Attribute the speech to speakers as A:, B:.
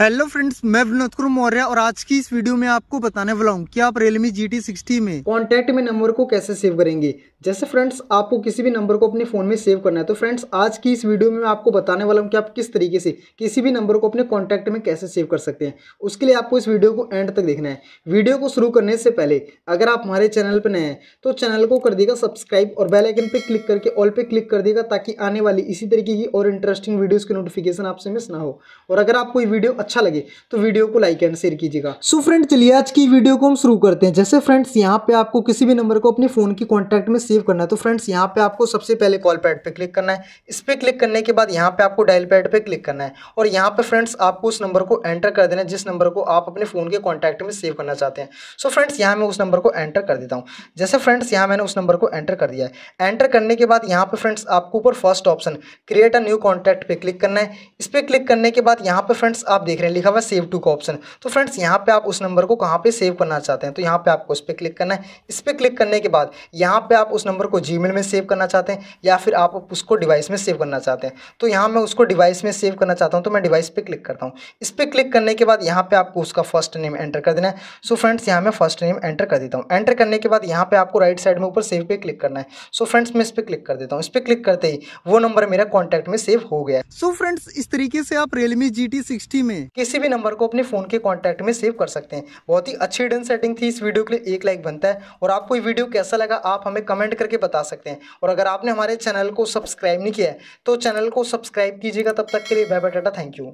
A: hello friends मैं विनोद कुमार मौर्य और आज की इस वीडियो में आपको बताने वाला हूँ कि आप रियलमी जी टी सिक्सटी में कॉन्टैक्ट में नंबर को कैसे सेव करेंगे जैसे फ्रेंड्स आपको किसी भी नंबर को अपने फ़ोन में सेव करना है तो फ्रेंड्स आज की इस वीडियो में मैं आपको बताने वाला हूँ कि आप किस तरीके से किसी भी नंबर को अपने कॉन्टैक्ट में कैसे सेव कर सकते हैं उसके लिए आपको इस वीडियो को एंड तक देखना है वीडियो को शुरू करने से पहले अगर आप हमारे चैनल पर नए हैं तो चैनल को कर देगा सब्सक्राइब और बेलाइकन पर क्लिक करके ऑल पर क्लिक कर देगा ताकि आने वाली इसी तरीके की और इंटरेस्टिंग वीडियोज़ की नोटिफिकेशन आपसे मिस ना हो और अगर आपको वीडियो अच्छा लगे तो वीडियो को लाइक एंड शेयर कीजिएगा सो फ्रेंड चलिए आज की वीडियो को हम शुरू करते हैं जैसे फ्रेंड्स यहाँ पे आपको किसी भी नंबर को अपने फोन की कॉन्टैक्ट में सेव करना है तो फ्रेंड्स यहाँ पे आपको सबसे पहले कॉल पैड पर क्लिक करना है इस पर क्लिक करने के बाद यहाँ पे आपको डायल पैड पर क्लिक करना है और यहाँ पे फ्रेंड्स आपको उस नंबर को एंटर कर देना है जिस नंबर को आप अपने फोन के कॉन्टैक्ट में सेव करना चाहते हैं सो फ्रेंड्स यहाँ मैं उस नंबर को एंटर कर देता हूँ जैसे फ्रेंड्स यहाँ मैंने उस नंबर को एंटर कर दिया है एंटर करने के बाद यहाँ पर फ्रेंड्स आपको ऊपर first option create a new contact पर क्लिक करना है इस पर क्लिक करने के बाद यहाँ पर फ्रेंड्स आप देख देख रहे हैं लिखा हुआ सेव टू का ऑप्शन तो फ्रेंड्स यहाँ पे आप उस नंबर को कहाँ पे सेव करना चाहते हैं तो यहाँ पे आपको उस पर क्लिक करना है इस पर क्लिक करने के बाद यहाँ पे आप उस नंबर को जी में सेव करना चाहते हैं या फिर आप उसको डिवाइस में सेव करना चाहते हैं तो यहाँ मैं उसको डिवाइस में सेव करना चाहता हूँ तो मैं डिवाइस पर क्लिक करता हूँ इस पर क्लिक करने के बाद यहाँ पर आपको उसका फर्स्ट नेम एंटर कर देना है सो फ्रेंड्स यहाँ मैं फर्स्ट नेम एंटर कर देता हूँ एंटर करने के बाद यहाँ पर आपको राइट साइड में ऊपर सेव पर क्लिक करना है सो फ्रेंड्स मैं इस पर क्लिक कर देता हूँ इस पर क्लिक करते ही वो नंबर मेरा कॉन्टैक्ट में सेव हो गया सो so फ्रेंड्स इस तरीके से आप रियलमी जी टी में भी किसी भी नंबर को अपने फोन के कॉन्टैक्ट में सेव कर सकते हैं बहुत ही अच्छी हिडन सेटिंग थी इस वीडियो के लिए एक लाइक बनता है और आपको ये वीडियो कैसा लगा आप हमें कमेंट करके बता सकते हैं और अगर आपने हमारे चैनल को सब्सक्राइब नहीं किया है तो चैनल को सब्सक्राइब कीजिएगा तब तक के लिए bye bye tata thank you